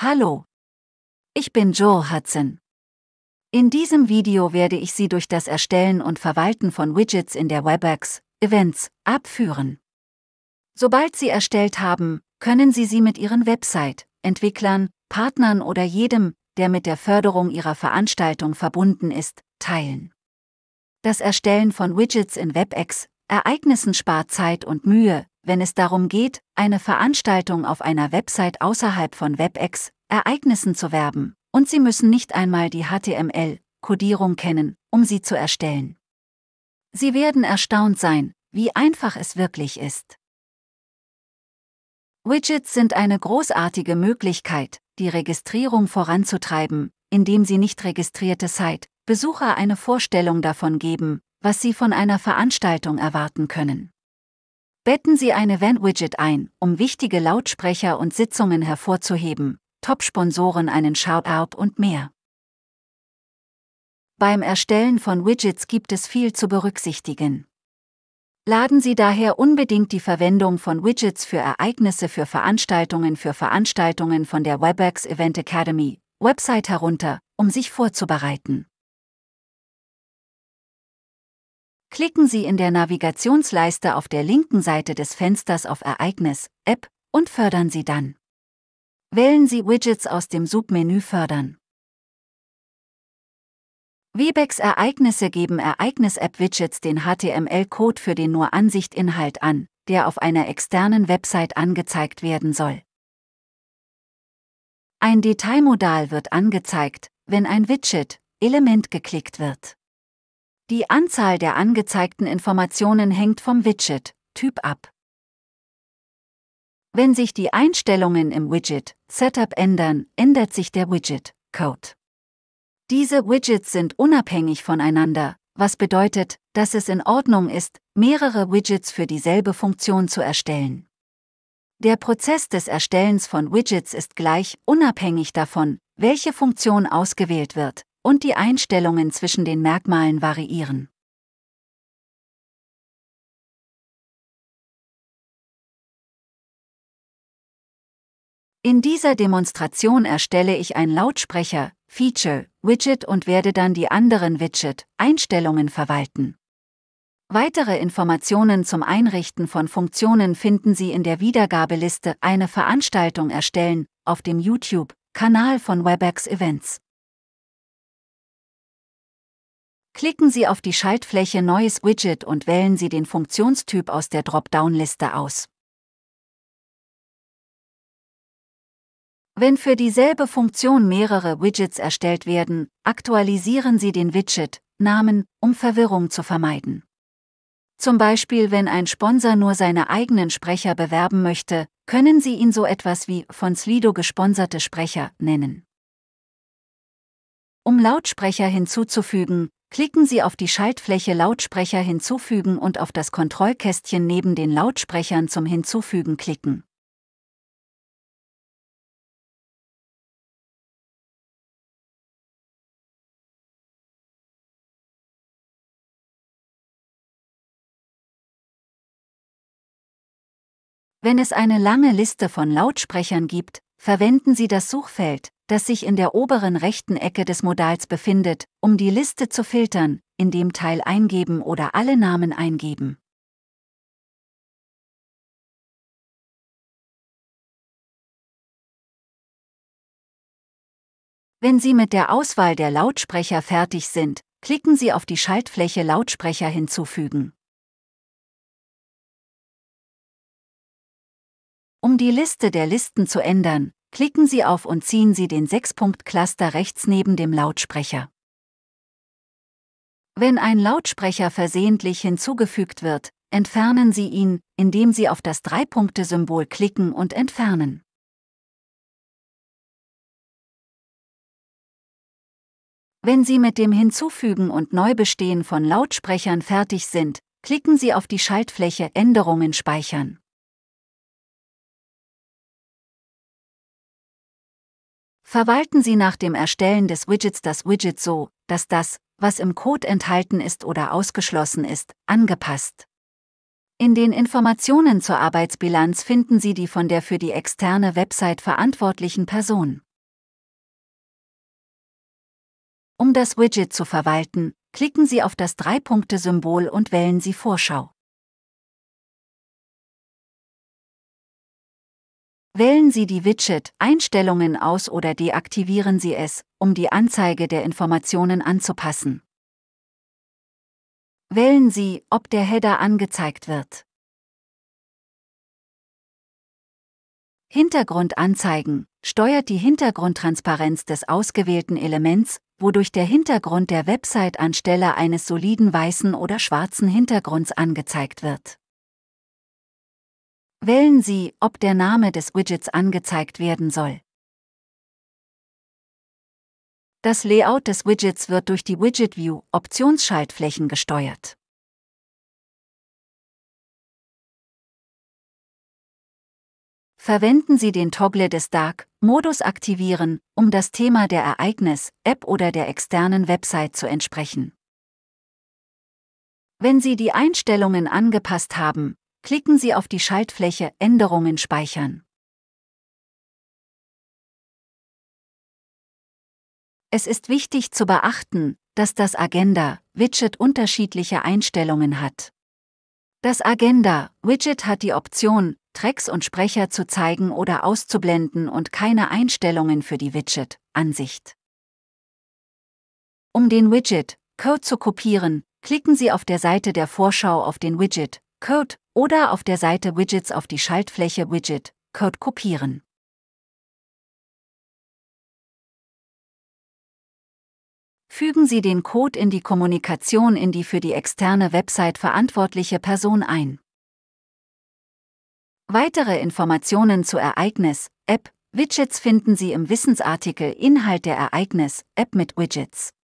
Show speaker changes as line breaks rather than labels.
Hallo. Ich bin Joe Hudson. In diesem Video werde ich Sie durch das Erstellen und Verwalten von Widgets in der WebEx Events abführen. Sobald Sie erstellt haben, können Sie sie mit Ihren Website, Entwicklern, Partnern oder jedem, der mit der Förderung Ihrer Veranstaltung verbunden ist, teilen. Das Erstellen von Widgets in WebEx Ereignissen spart Zeit und Mühe, wenn es darum geht, eine Veranstaltung auf einer Website außerhalb von WebEx, Ereignissen zu werben, und Sie müssen nicht einmal die HTML-Kodierung kennen, um sie zu erstellen. Sie werden erstaunt sein, wie einfach es wirklich ist. Widgets sind eine großartige Möglichkeit, die Registrierung voranzutreiben, indem sie nicht registrierte Site-Besucher eine Vorstellung davon geben, was sie von einer Veranstaltung erwarten können. Betten Sie eine Van-Widget ein, um wichtige Lautsprecher und Sitzungen hervorzuheben, Top-Sponsoren einen Shoutout und mehr. Beim Erstellen von Widgets gibt es viel zu berücksichtigen. Laden Sie daher unbedingt die Verwendung von Widgets für Ereignisse für Veranstaltungen für Veranstaltungen von der WebEx Event Academy Website herunter, um sich vorzubereiten. Klicken Sie in der Navigationsleiste auf der linken Seite des Fensters auf Ereignis, App und fördern Sie dann. Wählen Sie Widgets aus dem Submenü Fördern. Webex Ereignisse geben Ereignis-App-Widgets den HTML-Code für den nur Ansicht-Inhalt an, der auf einer externen Website angezeigt werden soll. Ein Detailmodal wird angezeigt, wenn ein Widget, Element geklickt wird. Die Anzahl der angezeigten Informationen hängt vom Widget, Typ ab. Wenn sich die Einstellungen im Widget Setup ändern, ändert sich der Widget Code. Diese Widgets sind unabhängig voneinander, was bedeutet, dass es in Ordnung ist, mehrere Widgets für dieselbe Funktion zu erstellen. Der Prozess des Erstellens von Widgets ist gleich, unabhängig davon, welche Funktion ausgewählt wird, und die Einstellungen zwischen den Merkmalen variieren. In dieser Demonstration erstelle ich ein Lautsprecher, Feature, Widget und werde dann die anderen Widget, Einstellungen verwalten. Weitere Informationen zum Einrichten von Funktionen finden Sie in der Wiedergabeliste Eine Veranstaltung erstellen auf dem YouTube-Kanal von WebEx Events. Klicken Sie auf die Schaltfläche Neues Widget und wählen Sie den Funktionstyp aus der Dropdown-Liste aus. Wenn für dieselbe Funktion mehrere Widgets erstellt werden, aktualisieren Sie den Widget-Namen, um Verwirrung zu vermeiden. Zum Beispiel wenn ein Sponsor nur seine eigenen Sprecher bewerben möchte, können Sie ihn so etwas wie von Slido gesponserte Sprecher nennen. Um Lautsprecher hinzuzufügen, Klicken Sie auf die Schaltfläche Lautsprecher hinzufügen und auf das Kontrollkästchen neben den Lautsprechern zum Hinzufügen klicken. Wenn es eine lange Liste von Lautsprechern gibt, verwenden Sie das Suchfeld das sich in der oberen rechten Ecke des Modals befindet, um die Liste zu filtern, in dem Teil eingeben oder alle Namen eingeben. Wenn Sie mit der Auswahl der Lautsprecher fertig sind, klicken Sie auf die Schaltfläche Lautsprecher hinzufügen. Um die Liste der Listen zu ändern, Klicken Sie auf und ziehen Sie den 6-Punkt-Cluster rechts neben dem Lautsprecher. Wenn ein Lautsprecher versehentlich hinzugefügt wird, entfernen Sie ihn, indem Sie auf das 3-Punkte-Symbol klicken und entfernen. Wenn Sie mit dem Hinzufügen und Neubestehen von Lautsprechern fertig sind, klicken Sie auf die Schaltfläche Änderungen
speichern.
Verwalten Sie nach dem Erstellen des Widgets das Widget so, dass das, was im Code enthalten ist oder ausgeschlossen ist, angepasst. In den Informationen zur Arbeitsbilanz finden Sie die von der für die externe Website verantwortlichen Person. Um das Widget zu verwalten,
klicken Sie auf das Drei-Punkte-Symbol und wählen Sie Vorschau.
Wählen Sie die Widget-Einstellungen aus oder deaktivieren Sie es, um die Anzeige der Informationen anzupassen. Wählen Sie, ob der Header angezeigt wird. Hintergrundanzeigen steuert die Hintergrundtransparenz des ausgewählten Elements, wodurch der Hintergrund der Website anstelle eines soliden weißen oder schwarzen Hintergrunds angezeigt wird. Wählen Sie, ob der Name des Widgets angezeigt werden soll. Das Layout des Widgets wird durch die Widget View
Optionsschaltflächen gesteuert.
Verwenden Sie den Toggle des Dark Modus aktivieren, um das Thema der Ereignis, App oder der externen Website zu entsprechen. Wenn Sie die Einstellungen angepasst haben, Klicken Sie auf
die Schaltfläche Änderungen speichern.
Es ist wichtig zu beachten, dass das Agenda-Widget unterschiedliche Einstellungen hat. Das Agenda-Widget hat die Option, Tracks und Sprecher zu zeigen oder auszublenden und keine Einstellungen für die Widget-Ansicht. Um den Widget-Code zu kopieren, klicken Sie auf der Seite der Vorschau auf den Widget-Code oder auf der Seite Widgets auf die Schaltfläche Widget, Code kopieren.
Fügen Sie den Code in die Kommunikation
in die für die externe Website verantwortliche Person ein. Weitere Informationen zu Ereignis, App, Widgets finden Sie im Wissensartikel Inhalt der Ereignis, App mit Widgets.